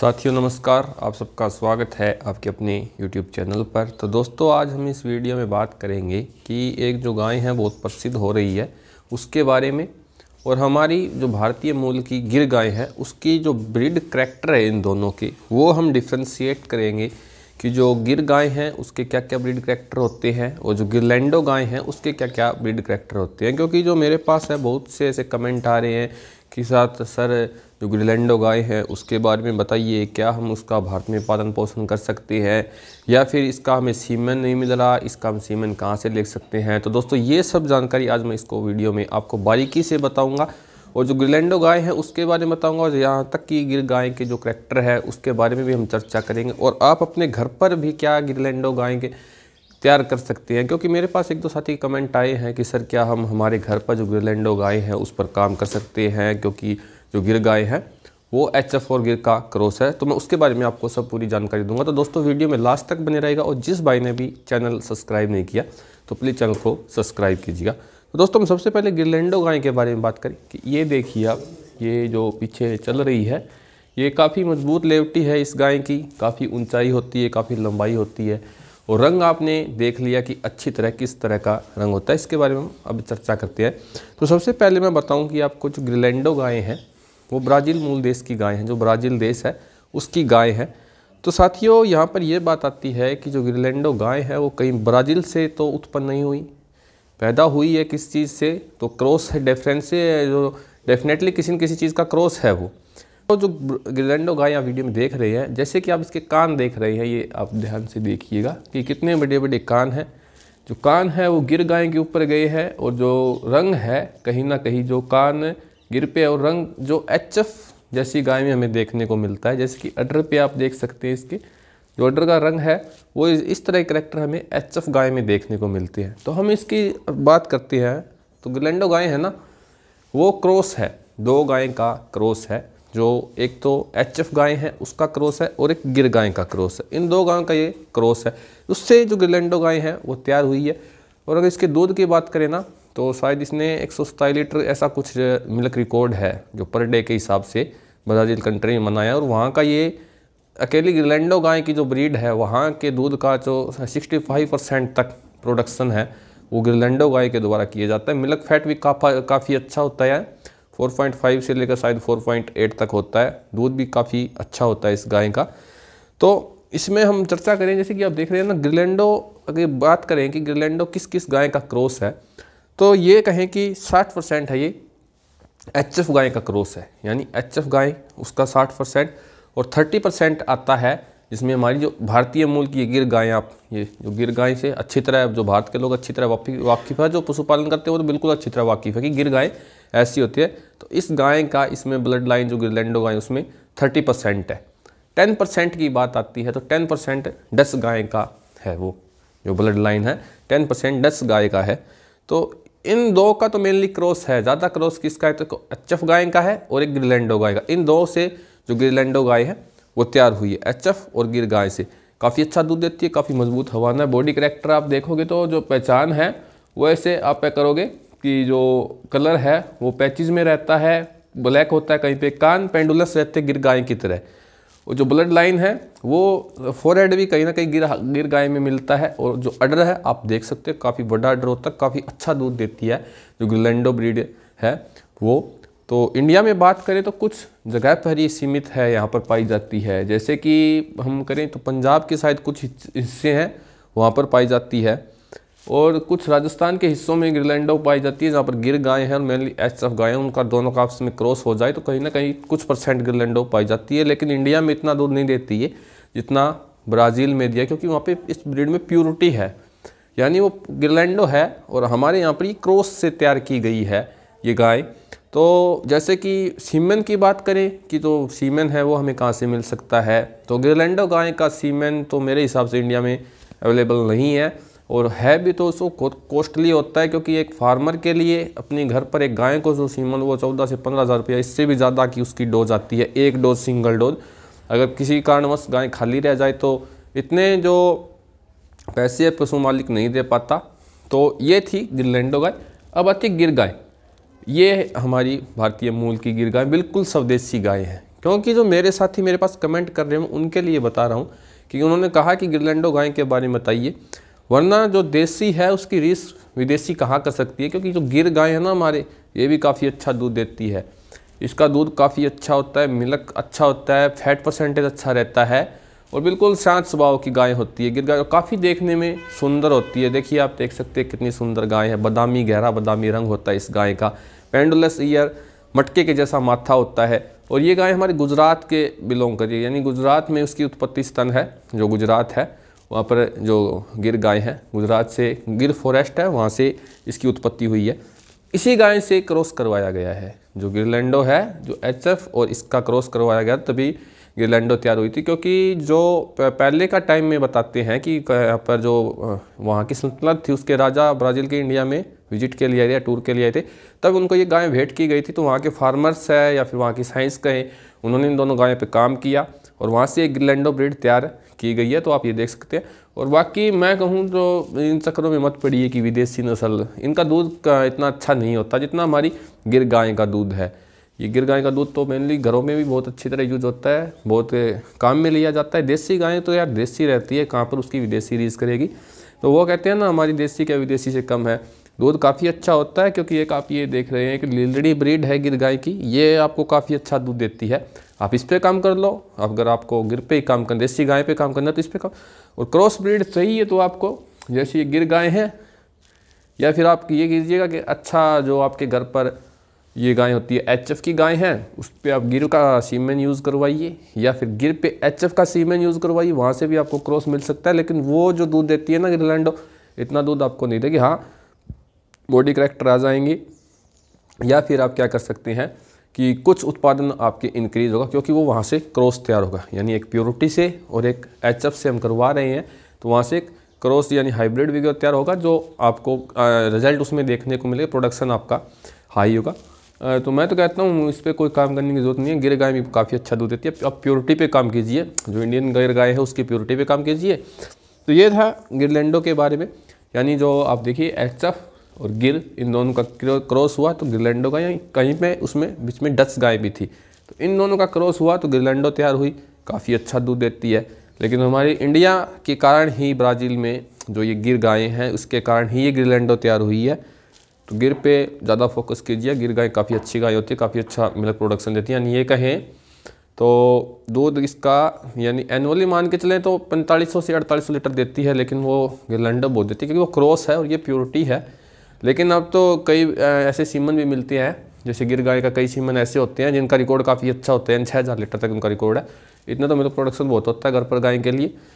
साथियों नमस्कार आप सबका स्वागत है आपके अपने YouTube चैनल पर तो दोस्तों आज हम इस वीडियो में बात करेंगे कि एक जो गाय है बहुत प्रसिद्ध हो रही है उसके बारे में और हमारी जो भारतीय मूल की गिर गाय है उसकी जो ब्रीड करेक्टर है इन दोनों के वो हम डिफ्रेंशिएट करेंगे कि जो गिर गाय हैं उसके क्या क्या ब्रीड करैक्टर होते हैं और जो गिरलैंडो गाय हैं उसके क्या क्या ब्रीड करैक्टर होते हैं क्योंकि जो मेरे पास है बहुत से ऐसे कमेंट आ रहे हैं के साथ सर जो ग्रीलैंडो गाय है उसके बारे में बताइए क्या हम उसका भारत में पालन पोषण कर सकते हैं या फिर इसका हमें सीमन नहीं मिल रहा इसका हम सीमन कहाँ से ले सकते हैं तो दोस्तों ये सब जानकारी आज मैं इसको वीडियो में आपको बारीकी से बताऊँगा और जो ग्रीलैंडो गाय है उसके बारे में बताऊँगा और यहाँ तक कि गिर गाय के जो करेक्टर है उसके बारे में भी हम चर्चा करेंगे और आप अपने घर पर भी क्या ग्रीलैंडो गाय के तैयार कर सकते हैं क्योंकि मेरे पास एक दो साथी कमेंट आए हैं कि सर क्या हम हमारे घर पर जो गिरलैंडो गाय हैं उस पर काम कर सकते हैं क्योंकि जो गिर गाय हैं वो एच एफ और गिर का क्रॉस है तो मैं उसके बारे में आपको सब पूरी जानकारी दूंगा तो दोस्तों वीडियो में लास्ट तक बने रहेगा और जिस भाई ने भी चैनल सब्सक्राइब नहीं किया तो प्लीज़ चैनल को सब्सक्राइब कीजिएगा तो दोस्तों हम सबसे पहले गिरलैंडो गाय के बारे में बात करें कि ये देखिए आप ये जो पीछे चल रही है ये काफ़ी मजबूत लेवटी है इस गाय की काफ़ी ऊंचाई होती है काफ़ी लंबाई होती है और रंग आपने देख लिया कि अच्छी तरह किस तरह का रंग होता है इसके बारे में हम अब चर्चा करते हैं तो सबसे पहले मैं बताऊं कि आपको जो ग्रिलेंडो गायें हैं वो ब्राज़ील मूल देश की गाय हैं जो ब्राज़ील देश है उसकी गाय है तो साथियों यहाँ पर यह बात आती है कि जो ग्रिलेंडो गाय है वो कहीं ब्राज़ील से तो उत्पन्न नहीं हुई पैदा हुई है किस चीज़ से तो क्रॉस है डेफरेंस से जो डेफिनेटली किसी न किसी चीज़ का क्रॉस है वो तो जो ग्रिलेंडो गाय आप वीडियो में देख रहे हैं जैसे कि आप इसके कान देख रहे हैं ये आप ध्यान से देखिएगा कि कितने बड़े बड़े कान हैं जो कान है वो गिर गाय के ऊपर गए हैं और जो रंग है कहीं ना कहीं जो कान गिर पे और रंग जो एच जैसी गाय में हमें देखने को मिलता है जैसे कि अडर पे आप देख सकते हैं इसके जो अडर का रंग है वो इस तरह के करेक्टर हमें एच गाय में देखने को मिलते हैं तो हम इसकी बात करते हैं तो ग्रिलेंडो गाय है ना वो क्रॉस है दो गाय का क्रॉस है जो एक तो एच एफ गाय है उसका क्रॉस है और एक गिर गाय का क्रॉस है इन दो गायों का ये क्रॉस है उससे जो गिरलैंडो गाय है वो तैयार हुई है और अगर इसके दूध की बात करें ना तो शायद इसने एक लीटर ऐसा कुछ मिल्क रिकॉर्ड है जो पर डे के हिसाब से ब्राज़ील कंट्री में मनाया और वहाँ का ये अकेली ग्रलैंडो गाय की जो ब्रीड है वहाँ के दूध का जो सिक्सटी परसेंट तक प्रोडक्शन है वो ग्रलैंडो गाय के द्वारा किया जाता है मिल्क फैट भी काफ़ी अच्छा होता है 4.5 से लेकर शायद 4.8 तक होता है दूध भी काफ़ी अच्छा होता है इस गाय का तो इसमें हम चर्चा करें जैसे कि आप देख रहे हैं ना ग्रिलेंडो अगर बात करें कि ग्रिलेंडो किस किस गाय का क्रॉस है तो ये कहें कि 60 परसेंट है ये एच गाय का क्रॉस है यानी एच गाय उसका 60 परसेंट और 30 परसेंट आता है जिसमें हमारी जो भारतीय मूल की गिर गायें आप ये जो गिर गाय से अच्छी तरह जो भारत के लोग अच्छी तरह वाकिफ है जो पशुपालन करते हैं वो तो बिल्कुल अच्छी तरह वाकिफ है कि गिर गायें ऐसी होती है तो इस गाय का इसमें ब्लड लाइन जो गिरलैंडो गाय उसमें थर्टी परसेंट है टेन परसेंट की बात आती है तो टेन परसेंट डस गाय का है वो जो ब्लड लाइन है टेन परसेंट डस गाय का है तो इन दो का तो मेनली क्रॉस है ज़्यादा क्रॉस किसका है तो एच एफ गाय का है और एक ग्रीलैंडो गाय का इन दो से जो ग्रीलैंडो गाय है वो तैयार हुई है एच और गिर गाय से काफ़ी अच्छा दूध देती है काफ़ी मजबूत हवाना है बॉडी करेक्टर आप देखोगे तो जो पहचान है वो ऐसे आप पे करोगे कि जो कलर है वो पैचिज़ में रहता है ब्लैक होता है कहीं पे कान पेंडुलस रहते गिर गाय की तरह और जो ब्लड लाइन है वो फोरहेड भी कहीं ना कहीं गिर गिर गाय में मिलता है और जो अडर है आप देख सकते हो काफ़ी बड़ा अडर होता है काफ़ी अच्छा दूध देती है जो ग्रिलेंडो ब्रीड है वो तो इंडिया में बात करें तो कुछ जगह पर ही सीमित है यहाँ पर पाई जाती है जैसे कि हम करें तो पंजाब के शायद कुछ हिस्से हैं वहाँ पर पाई जाती है और कुछ राजस्थान के हिस्सों में ग्रीलैंडो पाई जाती है जहाँ पर गिर गाय हैं और मेनली एच एफ गाय उनका दोनों का आपस में क्रॉस हो जाए तो कहीं ना कहीं कुछ परसेंट ग्रीलैंडो पाई जाती है लेकिन इंडिया में इतना दूध नहीं देती है जितना ब्राज़ील में दिया क्योंकि वहाँ पर इस ब्रीड में प्योरिटी है यानी वो ग्रीलैंडो है और हमारे यहाँ पर ये क्रॉस से तैयार की गई है ये गाय तो जैसे कि सीमेन की बात करें कि तो सीमेन है वो हमें कहाँ से मिल सकता है तो ग्रेलैंडो गाय का सीमेन तो मेरे हिसाब से इंडिया में अवेलेबल नहीं है और है भी तो उसको कॉस्टली होता है क्योंकि एक फार्मर के लिए अपने घर पर एक गाय को जो सीमन वो चौदह से पंद्रह हज़ार रुपया इससे भी ज़्यादा की उसकी डोज आती है एक डोज सिंगल डोज अगर किसी कारणवश गाय खाली रह जाए तो इतने जो पैसे पशु मालिक नहीं दे पाता तो ये थी गिरलैंडो गाय अब आती गिर गाय ये हमारी भारतीय मूल की गिर गाय बिल्कुल स्वदेशी गाय हैं क्योंकि जो मेरे साथी मेरे पास कमेंट कर रहे हैं उनके लिए बता रहा हूँ कि उन्होंने कहा कि गिरलैंडो गाय के बारे में बताइए वरना जो देसी है उसकी रीस विदेशी कहाँ कर सकती है क्योंकि जो गिर गाय है ना हमारे ये भी काफ़ी अच्छा दूध देती है इसका दूध काफ़ी अच्छा होता है मिलक अच्छा होता है फैट परसेंटेज अच्छा रहता है और बिल्कुल शांत स्वभाव की गाय होती है गिर गाय काफ़ी देखने में सुंदर होती है देखिए आप देख सकते हैं कितनी सुंदर गाय है बादामी गहरा बादामी रंग होता है इस गाय का पेंडुलस ईयर मटके के जैसा माथा होता है और ये गाय हमारे गुजरात के बिलोंग करी है यानी गुजरात में उसकी उत्पत्ति स्थल है जो गुजरात है वहाँ पर जो गिर गाय है गुजरात से गिर फॉरेस्ट है वहाँ से इसकी उत्पत्ति हुई है इसी गाय से क्रॉस करवाया गया है जो गिरलैंडो है जो एच और इसका क्रॉस करवाया गया तभी गिरलैंडो तैयार हुई थी क्योंकि जो पहले का टाइम में बताते हैं कि यहाँ पर जो वहाँ की सल्तनत थी उसके राजा ब्राज़ील के इंडिया में विजिट के लिए आए थे या टूर के लिए आए थे तब उनको ये गायें भेंट की गई थी तो वहाँ के फार्मर्स है या फिर वहाँ की साइंस कहें उन्होंने इन दोनों गायों पर काम किया और वहाँ से एक ग्रिलेंडो ब्रिड तैयार की गई है तो आप ये देख सकते हैं और बाकी मैं कहूँ तो इन चक्करों में मत पड़िए कि विदेशी नस्ल इनका दूध का इतना अच्छा नहीं होता जितना हमारी गिर गाय का दूध है ये गिर गाय का दूध तो मेनली घरों में भी बहुत अच्छी तरह यूज होता है बहुत काम में लिया जाता है देसी गायें तो यार देसी रहती है कहाँ पर उसकी विदेशी रीज़ करेगी तो वो कहते हैं ना हमारी देसी क्या विदेशी से कम है दूध काफ़ी अच्छा होता है क्योंकि एक आप ये देख रहे हैं कि लीलड़ी ब्रीड है गिर गाय की ये आपको काफ़ी अच्छा दूध देती है आप इस पर काम कर लो अगर आपको गिर पे ही काम करना देसी गाय पे काम करना तो इस पर काम और क्रॉस ब्रीड चाहिए तो आपको जैसे ये गिर गाय है या फिर आप ये कीजिएगा कि अच्छा जो आपके घर पर ये गाय होती है एच की गाय है उस पर आप गिर का सीमेन यूज़ करवाइए या फिर गिर पे एच का सीमेन यूज़ करवाइए वहाँ से भी आपको क्रॉस मिल सकता है लेकिन वो जो दूध देती है ना गिरलैंडो इतना दूध आपको नहीं देगी हाँ बॉडी करेक्टर आ जाएंगी या फिर आप क्या कर सकते हैं कि कुछ उत्पादन आपके इंक्रीज होगा क्योंकि वो वहाँ से क्रॉस तैयार होगा यानी एक प्योरिटी से और एक एच से हम करवा रहे हैं तो वहाँ से एक क्रॉस यानी हाइब्रिड विगर तैयार होगा जो आपको रिजल्ट उसमें देखने को मिलेगा प्रोडक्शन आपका हाई होगा तो मैं तो कहता हूँ इस पर कोई काम करने की ज़रूरत नहीं है गिर गाय भी काफ़ी अच्छा दूध देती है अब प्योरिटी पे काम कीजिए जो इंडियन गिर गाय है उसकी प्योरिटी पे काम कीजिए तो ये था गिरलैंडो के बारे में यानी जो आप देखिए एच एफ और गिर इन दोनों का क्रॉस हुआ तो गिरलैंडो का यहीं कहीं पे उसमें बीच में डच गाय भी थी तो इन दोनों का क्रॉस हुआ तो गिरलैंडो तैयार हुई काफ़ी अच्छा दूध देती है लेकिन हमारी इंडिया के कारण ही ब्राज़ील में जो ये गिर गायें हैं उसके कारण ही ये गिरलैंडो तैयार हुई है तो गिर पे ज़्यादा फोकस कीजिए गिर गाय काफ़ी अच्छी गाय होती है काफ़ी अच्छा मिल्क प्रोडक्शन देती है यानी ये कहें तो दूध इसका यानी एनुअली मान के चलें तो 4500 से 4800 लीटर देती है लेकिन वो गिरलैंडो बहुत देती है क्योंकि वो क्रॉस है और ये प्योरिटी है लेकिन अब तो कई ऐसे सीमन भी मिलते हैं जैसे गिर गाय का कई सीमन ऐसे होते हैं जिनका रिकॉर्ड काफ़ी अच्छा होता है छः हज़ार लीटर तक उनका रिकॉर्ड है इतना तो मेरे प्रोडक्शन बहुत होता है घर पर गाय के लिए